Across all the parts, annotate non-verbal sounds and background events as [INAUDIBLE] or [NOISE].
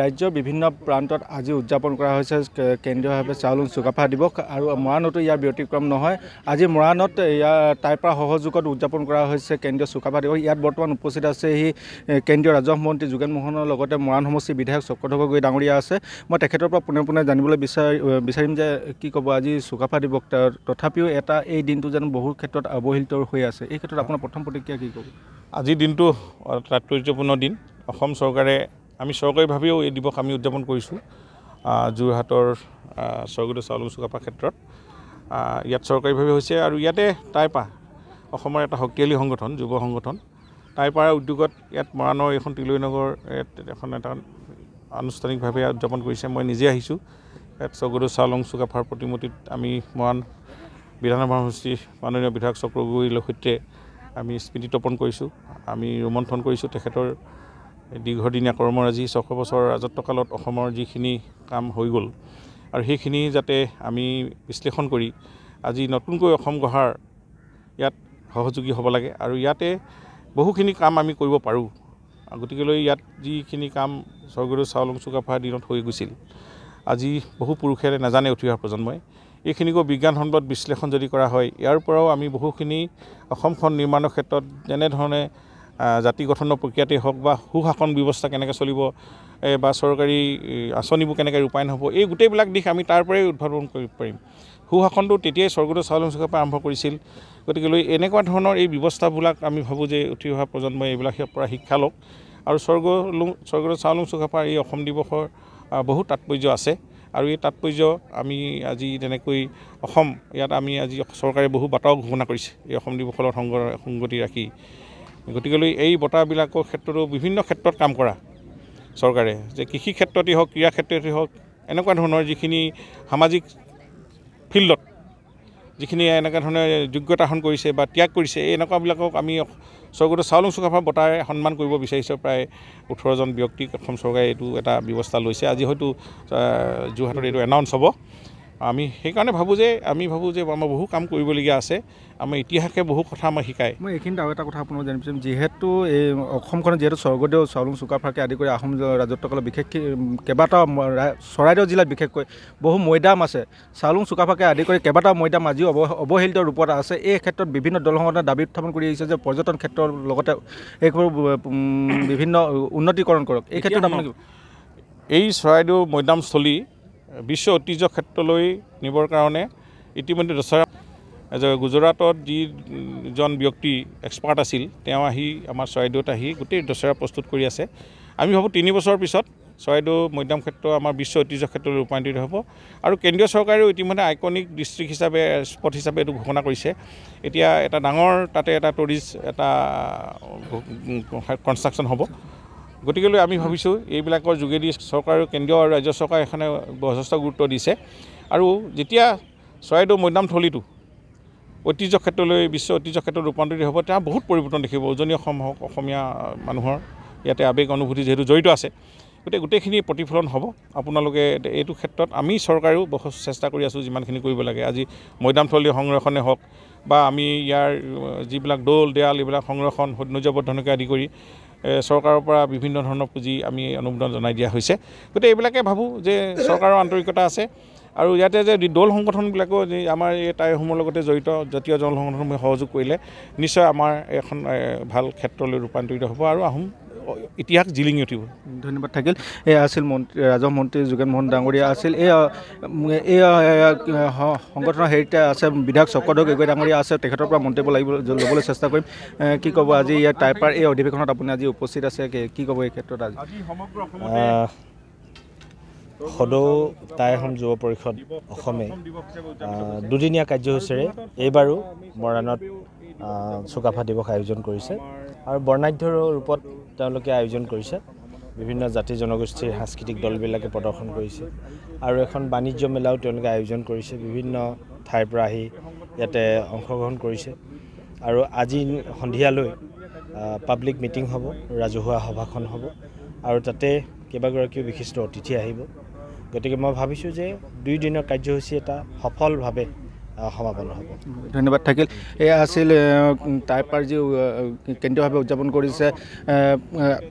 ৰাজ্যৰ বিভিন্ন প্ৰান্তত আজি উদযাপন কৰা হৈছে কেন্দ্ৰীয়ভাৱে চাউলুং চুকাফা দিৱস আৰু মৰাণতো ইয়াৰ ব্যতিক্ৰম নহয় আজি মৰাণত ইয়াৰ তাৰ সহযোগত উদযাপন কৰা হৈছে কেন্দ্ৰীয় চুকাফা দিৱস ইয়াত বৰ্তমান উপস্থিত আছে সেই কেন্দ্ৰীয় ৰাজহ মন্ত্ৰী যোগেন মোহনৰ লগতে মৰাণ সমষ্টিৰ বিধায়ক চক্ৰধৰ গগৈ ডাঙৰীয়া আছে মই তেখেতৰ পৰা পোনে পোনে জানিবলৈ বিচাৰি বিচাৰিম যে কি ক'ব আজি চুকাফা দিৱস তথাপিও এটা এই দিনটো যেন বহু ক্ষেত্ৰত অৱহেলিত হৈ আছে এই ক্ষেত্ৰত আপোনাৰ প্ৰথম প্ৰতিক্ৰিয়া কি ক'ব আজি দিনটো তাৎপৰ্যপূৰ্ণ দিন অসম চৰকাৰে আমি চৰকাৰীভাৱেও এই দিৱস আমি উদযাপন কৰিছোঁ যোৰহাটৰ স্বৰ্গীয় চাউল চুকাফা ক্ষেত্ৰত ইয়াত চৰকাৰীভাৱে হৈছে আৰু ইয়াতে টাইপা অসমৰ এটা শক্তিশালী সংগঠন যুৱ সংগঠন টাইপাৰ উদ্যোগত ইয়াত মৰাণৰ এইখন তিলৈ নগৰ ইয়াত এখন এটা আনুষ্ঠানিকভাৱে উদযাপন কৰিছে মই নিজে আহিছোঁ ইয়াত স্বৰ্গদৌ চাওলং চুকাফাৰ প্ৰতিমূৰ্তিত আমি মৰাণ বিধানসভা সমষ্টিৰ মাননীয় বিধায়ক চক্ৰগুৰিৰ সৈতে আমি স্মৃতি তপন কৰিছোঁ আমি ৰোমন্থন কৰিছোঁ তেখেতৰ দীৰ্ঘদিনীয়া কৰ্মৰাজি ছশ বছৰ ৰাজত্বকালত অসমৰ যিখিনি কাম হৈ গ'ল আৰু সেইখিনি যাতে আমি বিশ্লেষণ কৰি আজি নতুনকৈ অসম গঢ়াৰ ইয়াত সহযোগী হ'ব লাগে আৰু ইয়াতে বহুখিনি কাম আমি কৰিব পাৰোঁ গতিকেলৈ ইয়াত যিখিনি কাম স্বৰ্গদেউ চাউলুং চুকাফাৰ দিনত হৈ গৈছিল আজি বহু পুৰুষেৰে নাজানে উঠি অহা প্ৰজন্মই এইখিনিকো বিজ্ঞানসন্মত বিশ্লেষণ যদি কৰা হয় ইয়াৰ পৰাও আমি বহুখিনি অসমখন নিৰ্মাণৰ ক্ষেত্ৰত যেনেধৰণে জাতি গঠনৰ প্ৰক্ৰিয়াতেই হওক বা সুশাসন ব্যৱস্থা কেনেকৈ চলিব বা চৰকাৰী আঁচনিবোৰ কেনেকৈ ৰূপায়ণ হ'ব এই গোটেইবিলাক দিশ আমি তাৰ পৰাই উদ্ভাৱন কৰিব পাৰিম সুশাসনটো তেতিয়াই স্বৰ্গদেউ চাউল চুকৰ পৰা আৰম্ভ কৰিছিল গতিকে লৈ এনেকুৱা ধৰণৰ এই ব্যৱস্থাবিলাক আমি ভাবোঁ যে উঠি অহা প্ৰজন্মই এইবিলাকৰ পৰা শিক্ষা লওক আৰু স্বৰ্গ স্বৰ্গদেউ চাউল চুকাফাৰ এই অসম দিৱসৰ বহুত তাৎপৰ্য আছে আৰু এই তাৎপৰ্য আমি আজি তেনেকৈ অসম ইয়াত আমি আজি চৰকাৰে বহু বাৰ্তাও ঘোষণা কৰিছে এই অসম দিৱসৰ লগত সংগতি ৰাখি গতিকেলৈ এই বঁটাবিলাকৰ ক্ষেত্ৰতো বিভিন্ন ক্ষেত্ৰত কাম কৰা চৰকাৰে যে কৃষি ক্ষেত্ৰতেই হওক ক্ৰীড়া ক্ষেত্ৰতেই হওক এনেকুৱা ধৰণৰ যিখিনি সামাজিক ফিল্ডত যিখিনি এনেকুৱা ধৰণে যোগ্যতাহন কৰিছে বা ত্যাগ কৰিছে এই এনেকুৱাবিলাকক আমি স্বৰ্গতে চাউল চুকাফা বঁটাৰে সন্মান কৰিব বিচাৰিছোঁ প্ৰায় ওঠৰজন ব্যক্তিক অসম চৰকাৰে এইটো এটা ব্যৱস্থা লৈছে আজি হয়তো যোৰহাটত এইটো এনাউন্স হ'ব আমি সেইকাৰণে ভাবোঁ যে আমি ভাবোঁ যে আমাৰ বহু কাম কৰিবলগীয়া আছে আমাৰ ইতিহাসে বহু কথা আমাক শিকায় মই এইখিনিত আৰু এটা কথা আপোনালোকে আপোনাৰ জানিছিলোঁ যিহেতু এই অসমখনত যিহেতু স্বৰ্গদেউ চাউলুং চুকাফাকে আদি কৰি আহোম ৰাজত্বকালৰ বিশেষ কেইবাটাও চৰাইদেউ জিলাত বিশেষকৈ বহু মৈদাম আছে চাউলুং চুকাফাকে আদি কৰি কেইবাটাও মৈদাম আজিও অৱ অৱহেলিত ৰূপত আছে এই ক্ষেত্ৰত বিভিন্ন দল সংগঠনে দাবী উত্থাপন কৰি আহিছে যে পৰ্যটন ক্ষেত্ৰৰ লগতে এইবোৰ বিভিন্ন উন্নতিকৰণ কৰক এই ক্ষেত্ৰত আপোনালোকে এই চৰাইদেউ মৈদামস্থলী বিশ্ব ঐতিহ্য ক্ষেত্ৰলৈ নিবৰ কাৰণে ইতিমধ্যে দশহৰা গুজৰাটত যিজন ব্যক্তি এক্সপাৰ্ট আছিল তেওঁ আহি আমাৰ চৰাইদেউত আহি গোটেই দশহৰা প্ৰস্তুত কৰি আছে আমি ভাবোঁ তিনি বছৰৰ পিছত চৰাইদেউ মৈদাম ক্ষেত্ৰ আমাৰ বিশ্ব ঐতিহ্য ক্ষেত্ৰলৈ ৰূপান্তৰিত হ'ব আৰু কেন্দ্ৰীয় চৰকাৰেও ইতিমধ্যে আইকনিক ডিষ্ট্ৰিক্ট হিচাপে স্পট হিচাপে এইটো ঘোষণা কৰিছে এতিয়া এটা ডাঙৰ তাতে এটা টুৰিষ্ট এটা কনষ্ট্ৰাকশ্যন হ'ব গতিকেলৈ আমি ভাবিছোঁ এইবিলাকৰ যোগেদি চৰকাৰ কেন্দ্ৰীয় আৰু ৰাজ্য চৰকাৰে এখনে যথেষ্ট গুৰুত্ব দিছে আৰু যেতিয়া চৰাইদেউ মৈদাম থলীটো ঐতিহ্য ক্ষেত্ৰলৈ বিশ্ব ঐতিহ্য ক্ষেত্ৰত ৰূপান্তৰিত হ'ব তেওঁ বহুত পৰিৱৰ্তন দেখিব উজনি অসম হওক অসমীয়া মানুহৰ ইয়াতে আৱেগ অনুভূতি যিহেতু জড়িত আছে গতিকে গোটেইখিনি প্ৰতিফলন হ'ব আপোনালোকে এইটো ক্ষেত্ৰত আমি চৰকাৰেও বহুত চেষ্টা কৰি আছোঁ যিমানখিনি কৰিব লাগে আজি মৈদাম থলী সংৰক্ষণে হওক বা আমি ইয়াৰ যিবিলাক দৌল দেৱাল এইবিলাক সংৰক্ষণ সৌন্দৰ্যবৰ্ধনকে আদি কৰি চৰকাৰৰ পৰা বিভিন্ন ধৰণৰ পুঁজি আমি অনুমোদন জনাই দিয়া হৈছে গতিকে এইবিলাকে ভাবোঁ যে চৰকাৰৰ আন্তৰিকতা আছে আৰু ইয়াতে যে দল সংগঠনবিলাকো যে আমাৰ এই টাইসমূহৰ লগতে জড়িত জাতীয় জল সংগঠনসমূহে সহযোগ কৰিলে নিশ্চয় আমাৰ এখন ভাল ক্ষেত্ৰলৈ ৰূপান্তৰিত হ'ব আৰু আহোম ইতিহাস জিলিঙি উঠিব ধন্যবাদ থাকিল এয়া আছিল মন্ত্ৰী ৰাজহ মন্ত্ৰী যোগেন মোহন ডাঙৰীয়া আছিল এই এই সংগঠনৰ হেৰিটা আছে বিধায়ক চক্ৰধৰ গগৈ ডাঙৰীয়া আছে তেখেতৰ পৰা মন্তব্য লাগিব ল'বলৈ চেষ্টা কৰিম কি ক'ব আজি ইয়াৰ টাইপাৰ এই অধিৱেশনত আপুনি আজি উপস্থিত আছে কি ক'ব এই ক্ষেত্ৰত আজি সদৌ টাই আহোম যুৱ পৰিষদ অসমে দুদিনীয়া কাৰ্যসূচীৰে এইবাৰো মৰাণত চুকাফা দিৱস আয়োজন কৰিছে আৰু বৰ্ণাঢ্য ৰূপত তেওঁলোকে আয়োজন কৰিছে বিভিন্ন জাতি জনগোষ্ঠীৰ সাংস্কৃতিক দলবিলাকে প্ৰদৰ্শন কৰিছে আৰু এখন বাণিজ্য মেলাও তেওঁলোকে আয়োজন কৰিছে বিভিন্ন ঠাইৰ পৰা আহি ইয়াতে অংশগ্ৰহণ কৰিছে আৰু আজি সন্ধিয়ালৈ পাব্লিক মিটিং হ'ব ৰাজহুৱা সভাখন হ'ব আৰু তাতে কেইবাগৰাকীও বিশিষ্ট অতিথি আহিব গতিকে মই ভাবিছোঁ যে দুই দিনৰ কাৰ্যসূচী এটা সফলভাৱে সমাপন হ'ব ধন্যবাদ থাকিল এয়া আছিল টাইপাৰ যি কেন্দ্ৰীয়ভাৱে উদযাপন কৰিছে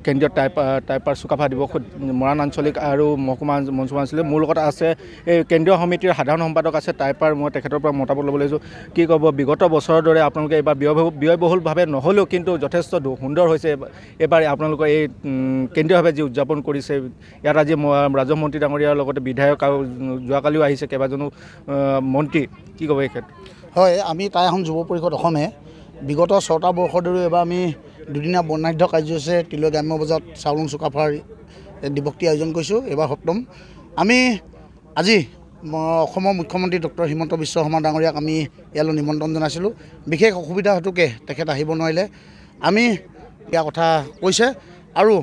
কেন্দ্ৰীয় টাইপাৰ টাইপাৰ চুকাফা দিৱস মৰাণ আঞ্চলিক আৰু মহকুমা মনচুমা আঞ্চলিক মোৰ লগত আছে এই কেন্দ্ৰীয় সমিতিৰ সাধাৰণ সম্পাদক আছে টাইপাৰ মই তেখেতৰ পৰা মতামত ল'ব লাগিছোঁ কি ক'ব বিগত বছৰৰ দৰে আপোনালোকে এইবাৰ ব্যয় ব্যয়বহুলভাৱে নহ'লেও কিন্তু যথেষ্ট সুন্দৰ হৈছে এইবাৰ আপোনালোকৰ এই কেন্দ্ৰীয়ভাৱে যি উদযাপন কৰিছে ইয়াত আজি ৰাজ্যমন্ত্ৰী ডাঙৰীয়াৰ লগতে বিধায়ক আৰু যোৱাকালিও আহিছে কেইবাজনো মন্ত্ৰী কি ক'ব এখেত হয় আমি তাই আহোম যুৱ পৰিষদ অসমে বিগত ছটা বৰ্ষ ধৰি এবাৰ আমি দুদিনীয়া বৰ্ণাঢ্য কাৰ্যসূচী তিলৈ গ্ৰাম্য বজাৰত চাউলুং চুকাফাৰ দিৱসটি আয়োজন কৰিছোঁ এইবাৰ সপ্তম আমি আজি অসমৰ মুখ্যমন্ত্ৰী ডক্টৰ হিমন্ত বিশ্ব শৰ্মা ডাঙৰীয়াক আমি ইয়ালৈ নিমন্ত্ৰণ জনাইছিলোঁ বিশেষ অসুবিধা হেতুকে তেখেত আহিব নোৱাৰিলে আমি ইয়াৰ কথা কৈছে আৰু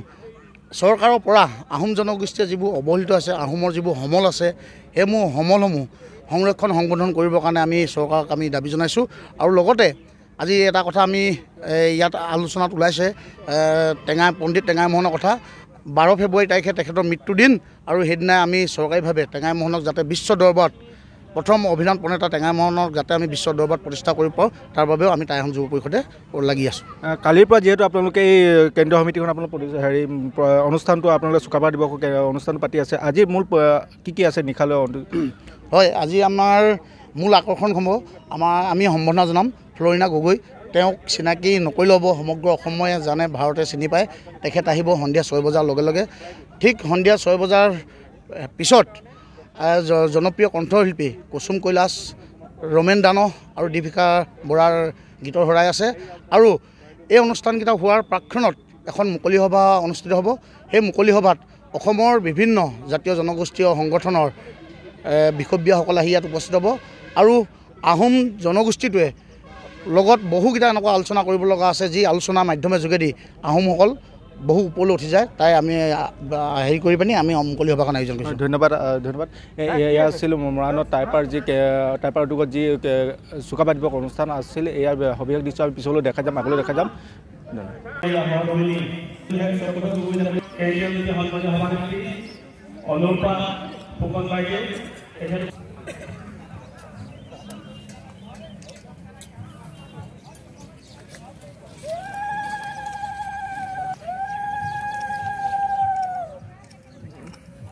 চৰকাৰৰ পৰা আহোম জনগোষ্ঠীয়ে যিবোৰ অৱহেলিত আছে আহোমৰ যিবোৰ সমল আছে সেইসমূহ সমলসমূহ সংৰক্ষণ সংশোধন কৰিবৰ কাৰণে আমি চৰকাৰক আমি দাবী জনাইছোঁ আৰু লগতে আজি এটা কথা আমি ইয়াত আলোচনাত ওলাইছে টেঙা পণ্ডিত টেঙাই মোহনের কথা বাৰ ফেব্ৰুৱাৰী তাৰিখে তেখেতৰ মৃত্যুদিন আৰু সেইদিনাই আমি চৰকাৰীভাৱে টেঙাই মোহনক যাতে বিশ্ব দৰবাৰত প্ৰথম অভিধান প্ৰণেতা টেঙামৰণৰ যাতে আমি বিশ্ব দৰবাৰত প্ৰতিষ্ঠা কৰিব পাৰোঁ তাৰ বাবেও আমি টাই যুৱ পৰিষদে লাগি আছোঁ কালিৰ পৰা যিহেতু আপোনালোকে এই কেন্দ্ৰীয় সমিতিখন আপোনালোকে হেৰি অনুষ্ঠানটো আপোনালোকে চুকাফা দিৱস অনুষ্ঠান পাতি আছে আজি মূল কি কি আছে নিশালৈ [CLEARS THROAT] হয় আজি আমাৰ মূল আকৰ্ষণসমূহ আমাৰ আমি সম্বৰ্ধনা জনাম ফ্লৰিনা গগৈ তেওঁক চিনাকি নকৰিলে হ'ব সমগ্ৰ অসমে জানে ভাৰতে চিনি পায় তেখেত আহিব সন্ধিয়া ছয় বজাৰ লগে লগে ঠিক সন্ধিয়া ছয় বজাৰ পিছত জনপ্ৰিয় কণ্ঠশিল্পী কুসুম কৈলাস ৰমেন দানহ আৰু দীপিকা বৰাৰ গীতৰ শৰাই আছে আৰু এই অনুষ্ঠানকেইটা হোৱাৰ প্ৰাক্ষণত এখন মুকলি সভা অনুষ্ঠিত হ'ব সেই মুকলি সভাত অসমৰ বিভিন্ন জাতীয় জনগোষ্ঠীয় সংগঠনৰ বিষব্যাসকল আহি ইয়াত উপস্থিত হ'ব আৰু আহোম জনগোষ্ঠীটোৱে লগত বহুকেইটা এনেকুৱা আলোচনা কৰিব লগা আছে যি আলোচনা মাধ্যমে যোগেদি আহোমসকল বহু ওপৰলৈ উঠি যায় তাই আমি হেৰি কৰি পিনি আমি মুকলি সভাখন আয়োজন কৰিছোঁ ধন্যবাদ ধন্যবাদ এয়া আছিল মৰাণত টাইপাৰ যি টাইপাৰ উদ্যোগত যি চুকাফা দিৱস অনুষ্ঠান আছিল ইয়াৰ সবিশেষ দিছোঁ আমি পিছলৈ দেখা যাম আগলৈ দেখা যাম ধন্যবাদ